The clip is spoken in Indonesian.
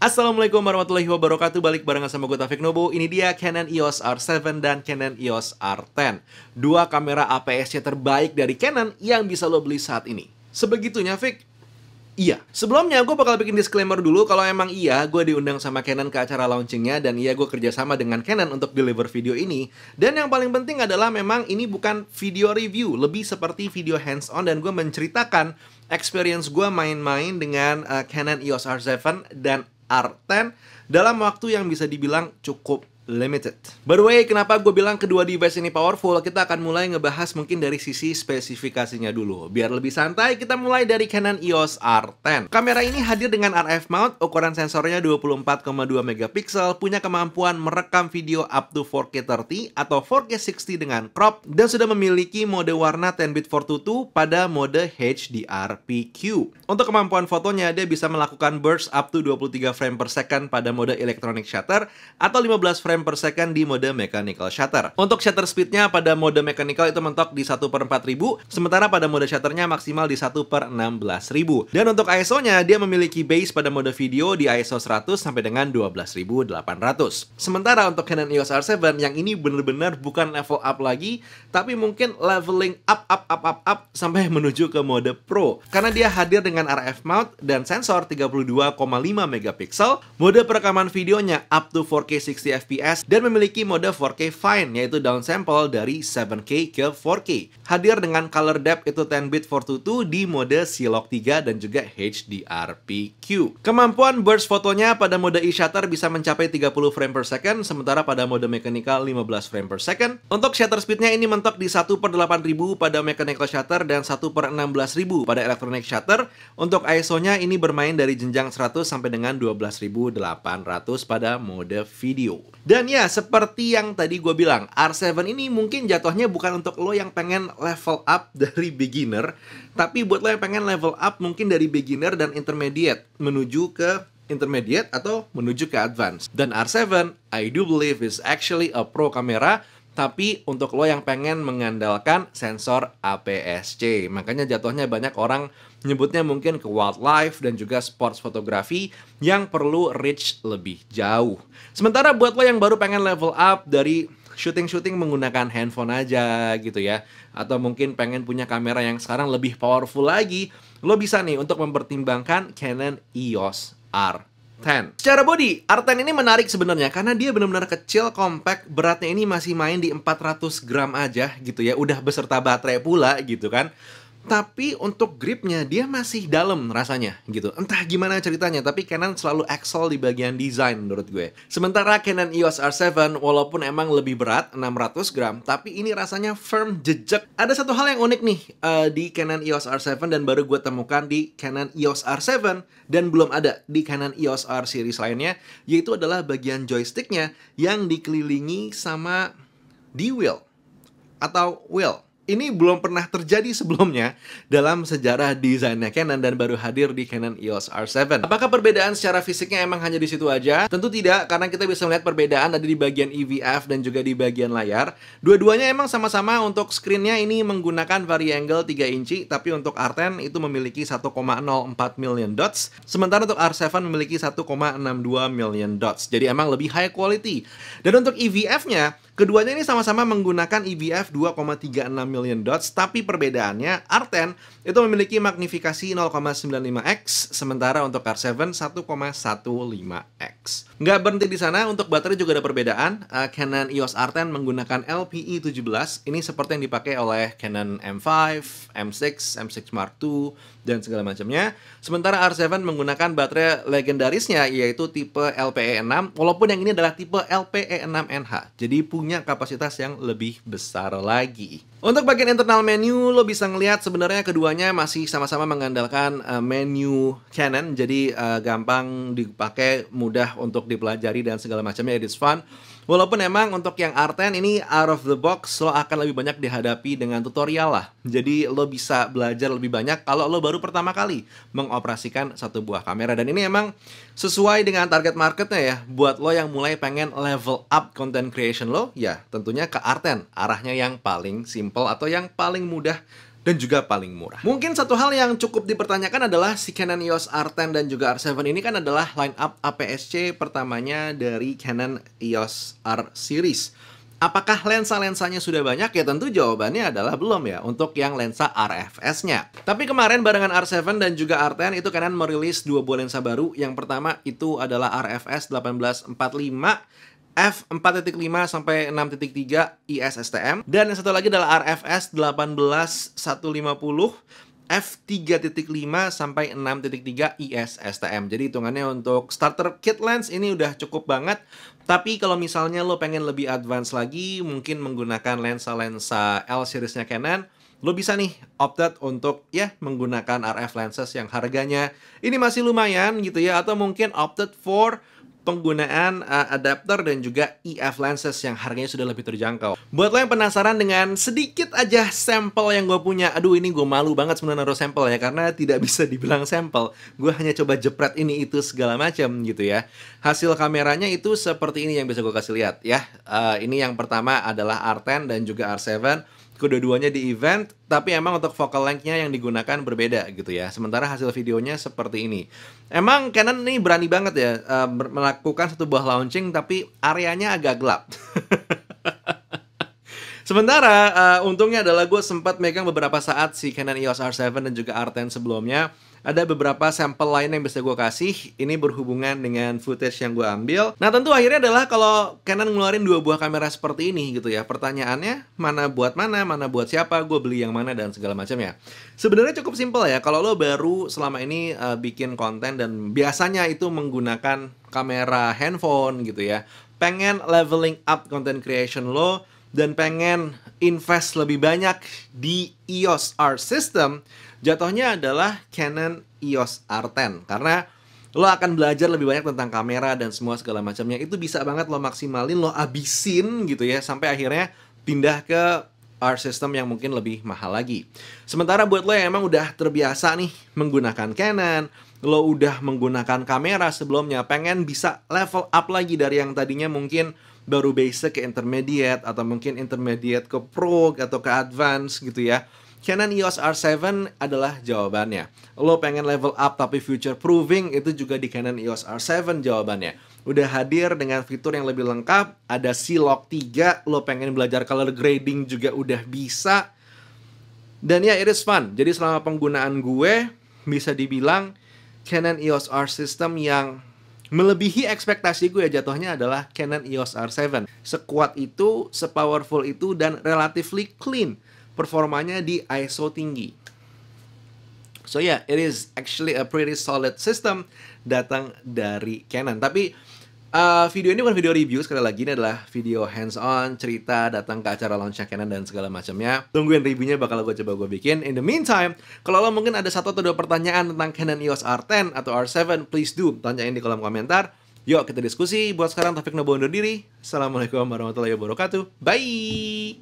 Assalamualaikum warahmatullahi wabarakatuh Balik bareng sama gue Taufik Nobo Ini dia Canon EOS R7 dan Canon EOS R10 Dua kamera APS-C terbaik dari Canon yang bisa lo beli saat ini Sebegitunya Fik Iya. Sebelumnya gue bakal bikin disclaimer dulu kalau emang iya gue diundang sama Canon ke acara launchingnya dan iya gue kerjasama dengan Canon untuk deliver video ini. Dan yang paling penting adalah memang ini bukan video review, lebih seperti video hands on dan gue menceritakan experience gue main-main dengan uh, Canon EOS R7 dan R10 dalam waktu yang bisa dibilang cukup Limited. By the way, kenapa gue bilang kedua device ini powerful? Kita akan mulai ngebahas mungkin dari sisi spesifikasinya dulu. Biar lebih santai, kita mulai dari Canon EOS R10. Kamera ini hadir dengan RF mount, ukuran sensornya 24,2 megapiksel, punya kemampuan merekam video up to 4K 30 atau 4K 60 dengan crop, dan sudah memiliki mode warna 10-bit 422 pada mode HDR-PQ. Untuk kemampuan fotonya, dia bisa melakukan burst up to 23 frame per second pada mode electronic shutter atau 15 frame frame per second di mode mechanical shutter. Untuk shutter speednya pada mode mechanical itu mentok di 1 per 4000, sementara pada mode shutternya maksimal di 1 per 16000. Dan untuk ISO-nya, dia memiliki base pada mode video di ISO 100 sampai dengan 12800. Sementara untuk Canon EOS R7, yang ini benar-benar bukan level up lagi, tapi mungkin leveling up, up, up, up, up, sampai menuju ke mode Pro. Karena dia hadir dengan RF mount dan sensor 32,5 megapiksel, mode perekaman videonya up to 4K 60 fps FPS dan memiliki mode 4K Fine yaitu downsample dari 7K ke 4K. Hadir dengan color depth itu 10-bit 422 di mode log 3 dan juga HDR-PQ. Kemampuan burst fotonya pada mode e-shutter bisa mencapai 30 frame per second, sementara pada mode mechanical 15 frame per second. Untuk shutter speednya ini mentok di 1 per 8000 pada mechanical shutter dan 1 per 16000 pada electronic shutter. Untuk ISO-nya ini bermain dari jenjang 100 sampai dengan 12800 pada mode video. Dan ya, seperti yang tadi gue bilang, R7 ini mungkin jatuhnya bukan untuk lo yang pengen level up dari beginner, tapi buat lo yang pengen level up mungkin dari beginner dan intermediate menuju ke intermediate atau menuju ke advance. Dan R7, I do believe is actually a pro kamera tapi untuk lo yang pengen mengandalkan sensor APS-C, makanya jatuhnya banyak orang nyebutnya mungkin ke wildlife dan juga sports photography yang perlu reach lebih jauh. Sementara buat lo yang baru pengen level up dari shooting-shooting menggunakan handphone aja gitu ya, atau mungkin pengen punya kamera yang sekarang lebih powerful lagi, lo bisa nih untuk mempertimbangkan Canon EOS R. 10. Secara body, R10 ini menarik sebenarnya karena dia benar-benar kecil, compact, beratnya ini masih main di 400 gram aja gitu ya. Udah beserta baterai pula gitu kan tapi untuk gripnya dia masih dalam rasanya gitu. Entah gimana ceritanya, tapi Canon selalu excel di bagian desain menurut gue. Sementara Canon EOS R7 walaupun emang lebih berat 600 gram, tapi ini rasanya firm jejak. Ada satu hal yang unik nih uh, di Canon EOS R7 dan baru gue temukan di Canon EOS R7 dan belum ada di Canon EOS R series lainnya, yaitu adalah bagian joysticknya yang dikelilingi sama D-wheel atau wheel ini belum pernah terjadi sebelumnya dalam sejarah desainnya Canon dan baru hadir di Canon EOS R7. Apakah perbedaan secara fisiknya emang hanya di situ aja? Tentu tidak, karena kita bisa melihat perbedaan ada di bagian EVF dan juga di bagian layar. Dua-duanya emang sama-sama untuk screennya ini menggunakan vari-angle 3 inci, tapi untuk R10 itu memiliki 1,04 million dots, sementara untuk R7 memiliki 1,62 million dots. Jadi emang lebih high quality. Dan untuk EVF-nya, Keduanya ini sama-sama menggunakan EVF 2,36 million dots, tapi perbedaannya R10 itu memiliki magnifikasi 0,95x, sementara untuk R7 1,15x. Nggak berhenti di sana, untuk baterai juga ada perbedaan. Uh, Canon EOS R10 menggunakan LPE 17, ini seperti yang dipakai oleh Canon M5, M6, M6 Mark II, dan segala macamnya. Sementara R7 menggunakan baterai legendarisnya, yaitu tipe LPE 6, walaupun yang ini adalah tipe LPE 6NH. Jadi punya punya kapasitas yang lebih besar lagi. Untuk bagian internal menu, lo bisa ngelihat sebenarnya keduanya masih sama-sama mengandalkan uh, menu Canon, jadi uh, gampang dipakai, mudah untuk dipelajari dan segala macamnya. It is fun. Walaupun emang untuk yang Arten ini out of the box, lo akan lebih banyak dihadapi dengan tutorial lah. Jadi lo bisa belajar lebih banyak kalau lo baru pertama kali mengoperasikan satu buah kamera. Dan ini emang sesuai dengan target marketnya ya. Buat lo yang mulai pengen level up content creation lo, ya tentunya ke Arten, arahnya yang paling simpel simple atau yang paling mudah dan juga paling murah. Mungkin satu hal yang cukup dipertanyakan adalah si Canon EOS R10 dan juga R7 ini kan adalah line up APS-C pertamanya dari Canon EOS R series. Apakah lensa-lensanya sudah banyak? Ya tentu jawabannya adalah belum ya untuk yang lensa RFS-nya. Tapi kemarin barengan R7 dan juga R10 itu Canon merilis dua buah lensa baru. Yang pertama itu adalah RFS 1845 F4.5 sampai 6.3 ISSTM dan yang satu lagi adalah RFS 18150 F3.5 sampai 6.3 ISSTM. Jadi hitungannya untuk starter kit lens ini udah cukup banget. Tapi kalau misalnya lo pengen lebih advance lagi, mungkin menggunakan lensa-lensa L seriesnya Canon, lo bisa nih opted untuk ya menggunakan RF lenses yang harganya ini masih lumayan gitu ya atau mungkin opted for penggunaan uh, adapter dan juga EF lenses yang harganya sudah lebih terjangkau. Buat lo yang penasaran dengan sedikit aja sampel yang gue punya, aduh ini gue malu banget sebenarnya naruh sampel ya karena tidak bisa dibilang sampel. Gue hanya coba jepret ini itu segala macam gitu ya. Hasil kameranya itu seperti ini yang bisa gue kasih lihat ya. Uh, ini yang pertama adalah R10 dan juga R7 kedua-duanya di event, tapi emang untuk vocal length yang digunakan berbeda gitu ya. Sementara hasil videonya seperti ini. Emang Canon ini berani banget ya uh, melakukan satu buah launching tapi areanya agak gelap. Sementara uh, untungnya adalah gue sempat megang beberapa saat si Canon EOS R7 dan juga R10 sebelumnya ada beberapa sampel lain yang bisa gue kasih. Ini berhubungan dengan footage yang gue ambil. Nah tentu akhirnya adalah kalau Canon ngeluarin dua buah kamera seperti ini gitu ya. Pertanyaannya mana buat mana, mana buat siapa, gue beli yang mana dan segala macam ya. Sebenarnya cukup simpel ya. Kalau lo baru selama ini uh, bikin konten dan biasanya itu menggunakan kamera handphone gitu ya. Pengen leveling up content creation lo, dan pengen invest lebih banyak di EOS R system, jatuhnya adalah Canon EOS R10 karena lo akan belajar lebih banyak tentang kamera dan semua segala macamnya itu bisa banget lo maksimalin lo abisin gitu ya sampai akhirnya pindah ke R system yang mungkin lebih mahal lagi. Sementara buat lo yang emang udah terbiasa nih menggunakan Canon, lo udah menggunakan kamera sebelumnya, pengen bisa level up lagi dari yang tadinya mungkin baru basic ke intermediate atau mungkin intermediate ke pro atau ke advance gitu ya. Canon EOS R7 adalah jawabannya. Lo pengen level up tapi future proving itu juga di Canon EOS R7 jawabannya. Udah hadir dengan fitur yang lebih lengkap, ada C-Log 3, lo pengen belajar color grading juga udah bisa. Dan ya, it is fun. Jadi selama penggunaan gue, bisa dibilang Canon EOS R system yang melebihi ekspektasi gue jatuhnya adalah Canon EOS R7. Sekuat itu, sepowerful itu, dan relatively clean performanya di ISO tinggi. So yeah, it is actually a pretty solid system datang dari Canon. Tapi Uh, video ini bukan video review sekali lagi ini adalah video hands on cerita datang ke acara launch Canon dan segala macamnya. Tungguin reviewnya bakal gue coba gue bikin. In the meantime, kalau lo mungkin ada satu atau dua pertanyaan tentang Canon EOS R10 atau R7, please do tanyain di kolom komentar. Yuk kita diskusi. Buat sekarang Taufik Nobo undur diri. Assalamualaikum warahmatullahi wabarakatuh. Bye.